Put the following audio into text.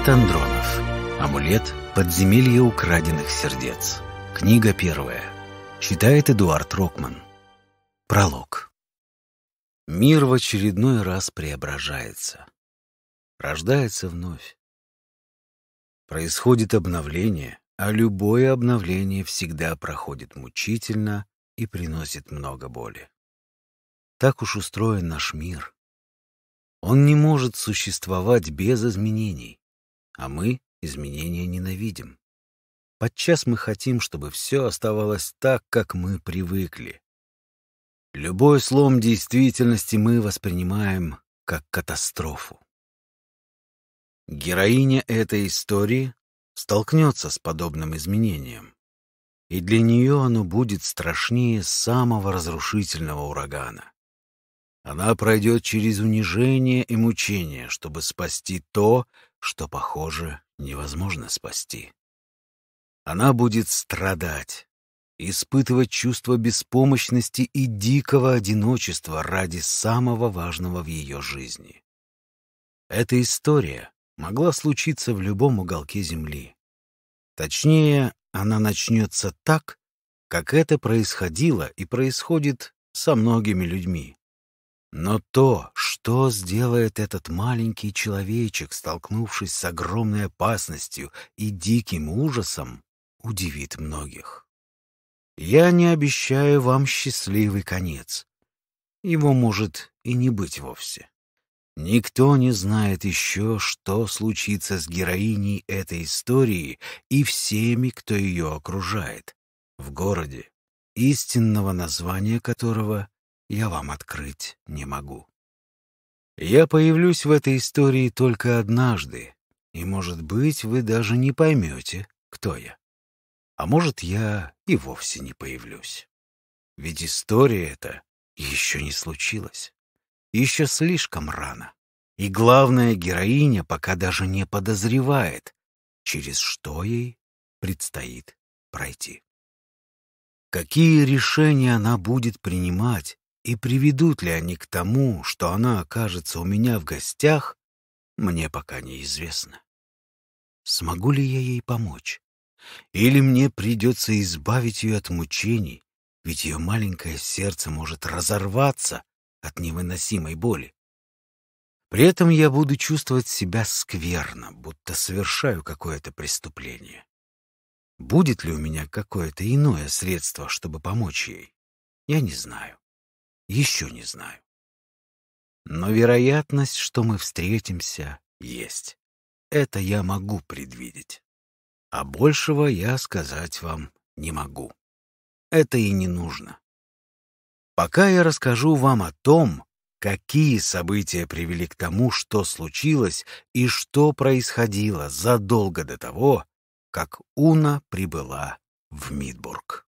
Леонид Андронов. Амулет «Подземелье украденных сердец». Книга первая. Читает Эдуард Рокман. Пролог. Мир в очередной раз преображается. Рождается вновь. Происходит обновление, а любое обновление всегда проходит мучительно и приносит много боли. Так уж устроен наш мир. Он не может существовать без изменений а мы изменения ненавидим. Подчас мы хотим, чтобы все оставалось так, как мы привыкли. Любой слом действительности мы воспринимаем как катастрофу. Героиня этой истории столкнется с подобным изменением, и для нее оно будет страшнее самого разрушительного урагана. Она пройдет через унижение и мучение, чтобы спасти то, что, похоже, невозможно спасти. Она будет страдать, испытывать чувство беспомощности и дикого одиночества ради самого важного в ее жизни. Эта история могла случиться в любом уголке Земли. Точнее, она начнется так, как это происходило и происходит со многими людьми. Но то, что сделает этот маленький человечек, столкнувшись с огромной опасностью и диким ужасом, удивит многих. Я не обещаю вам счастливый конец. Его может и не быть вовсе. Никто не знает еще, что случится с героиней этой истории и всеми, кто ее окружает, в городе, истинного названия которого я вам открыть не могу. Я появлюсь в этой истории только однажды, и, может быть, вы даже не поймете, кто я. А может, я и вовсе не появлюсь. Ведь история эта еще не случилась. Еще слишком рано. И главная героиня пока даже не подозревает, через что ей предстоит пройти. Какие решения она будет принимать, и приведут ли они к тому, что она окажется у меня в гостях, мне пока неизвестно. Смогу ли я ей помочь? Или мне придется избавить ее от мучений, ведь ее маленькое сердце может разорваться от невыносимой боли. При этом я буду чувствовать себя скверно, будто совершаю какое-то преступление. Будет ли у меня какое-то иное средство, чтобы помочь ей, я не знаю еще не знаю. Но вероятность, что мы встретимся, есть. Это я могу предвидеть. А большего я сказать вам не могу. Это и не нужно. Пока я расскажу вам о том, какие события привели к тому, что случилось и что происходило задолго до того, как Уна прибыла в Мидбург.